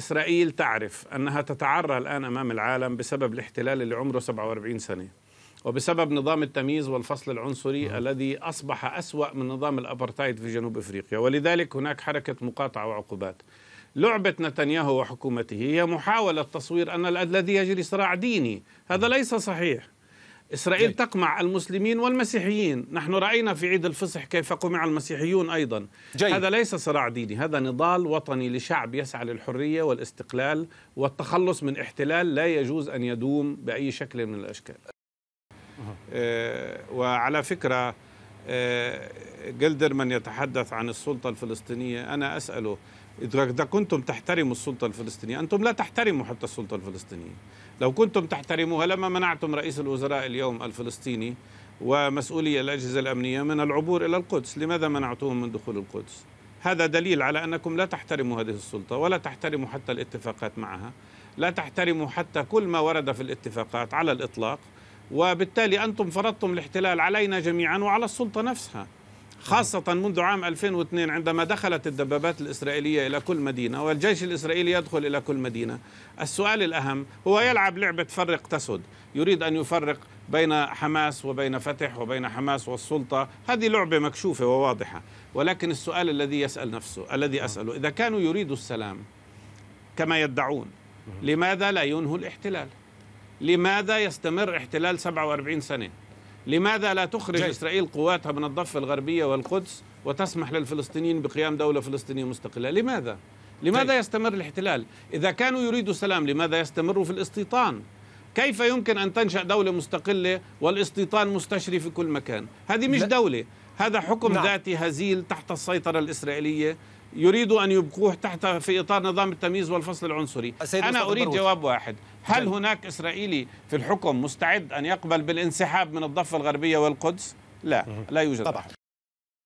إسرائيل تعرف أنها تتعرى الآن أمام العالم بسبب الاحتلال اللي عمره 47 سنة وبسبب نظام التمييز والفصل العنصري م. نعم. الذي أصبح أسوأ من نظام الأبرتايد في جنوب إفريقيا ولذلك هناك حركة مقاطعة وعقوبات لعبة نتنياهو وحكومته هي محاولة تصوير أن الذي يجري صراع ديني هذا نعم. ليس صحيح إسرائيل طيب. تقمع المسلمين والمسيحيين نحن رأينا في عيد الفصح كيف قمع المسيحيون أيضا جيد. هذا ليس صراع ديني هذا نضال وطني لشعب يسعى للحرية والاستقلال والتخلص من احتلال لا يجوز أن يدوم بأي شكل من الأشكال آه، وعلى فكرة آه، جلدر من يتحدث عن السلطة الفلسطينية أنا أسأله إذا كنتم تحترموا السلطة الفلسطينية أنتم لا تحترموا حتى السلطة الفلسطينية لو كنتم تحترموها لما منعتم رئيس الوزراء اليوم الفلسطيني ومسؤولية الأجهزة الأمنية من العبور إلى القدس لماذا منعتوهم من دخول القدس؟ هذا دليل على أنكم لا تحترموا هذه السلطة ولا تحترموا حتى الاتفاقات معها لا تحترموا حتى كل ما ورد في الاتفاقات على الإطلاق وبالتالي أنتم فرضتم الاحتلال علينا جميعا وعلى السلطة نفسها خاصة منذ عام 2002 عندما دخلت الدبابات الإسرائيلية إلى كل مدينة والجيش الإسرائيلي يدخل إلى كل مدينة السؤال الأهم هو يلعب لعبة فرق تسد يريد أن يفرق بين حماس وبين فتح وبين حماس والسلطة هذه لعبة مكشوفة وواضحة ولكن السؤال الذي يسأل نفسه الذي نعم. أسأله إذا كانوا يريدوا السلام كما يدعون لماذا لا ينهوا الاحتلال لماذا يستمر احتلال 47 سنة لماذا لا تخرج جاي. إسرائيل قواتها من الضفة الغربية والقدس وتسمح للفلسطينيين بقيام دولة فلسطينية مستقلة لماذا؟ لماذا جاي. يستمر الاحتلال؟ إذا كانوا يريدوا سلام لماذا يستمروا في الاستيطان؟ كيف يمكن أن تنشأ دولة مستقلة والاستيطان مستشري في كل مكان؟ هذه مش دولة هذا حكم نعم. ذاتي هزيل تحت السيطرة الإسرائيلية يريدوا أن يبقوه تحت في إطار نظام التمييز والفصل العنصري أه، أنا أريد بروت. جواب واحد هل هناك إسرائيلي في الحكم مستعد أن يقبل بالانسحاب من الضفة الغربية والقدس؟ لا لا يوجد طبعا.